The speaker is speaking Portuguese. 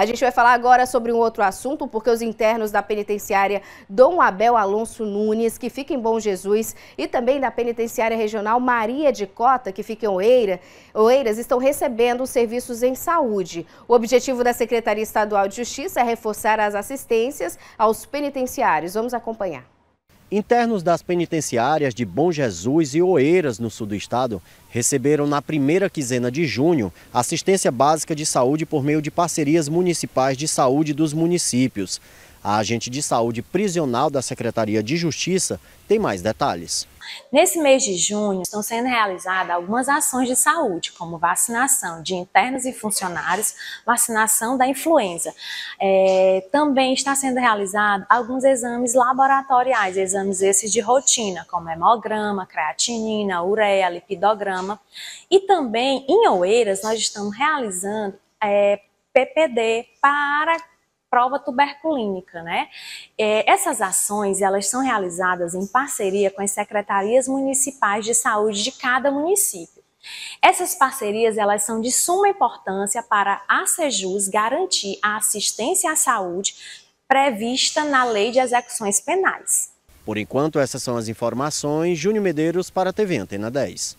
A gente vai falar agora sobre um outro assunto, porque os internos da penitenciária Dom Abel Alonso Nunes, que fica em Bom Jesus, e também da penitenciária regional Maria de Cota, que fica em Oeira, Oeiras, estão recebendo serviços em saúde. O objetivo da Secretaria Estadual de Justiça é reforçar as assistências aos penitenciários. Vamos acompanhar. Internos das penitenciárias de Bom Jesus e Oeiras, no sul do estado, receberam na primeira quinzena de junho assistência básica de saúde por meio de parcerias municipais de saúde dos municípios. A agente de saúde prisional da Secretaria de Justiça tem mais detalhes. Nesse mês de junho, estão sendo realizadas algumas ações de saúde, como vacinação de internos e funcionários, vacinação da influenza. É, também está sendo realizado alguns exames laboratoriais, exames esses de rotina, como hemograma, creatinina, ureia, lipidograma. E também em Oeiras nós estamos realizando é, PPD para prova tuberculínica, né? É, essas ações, elas são realizadas em parceria com as secretarias municipais de saúde de cada município. Essas parcerias, elas são de suma importância para a SEJUS garantir a assistência à saúde prevista na Lei de Execuções Penais. Por enquanto, essas são as informações. Júnior Medeiros para a TV Antena 10.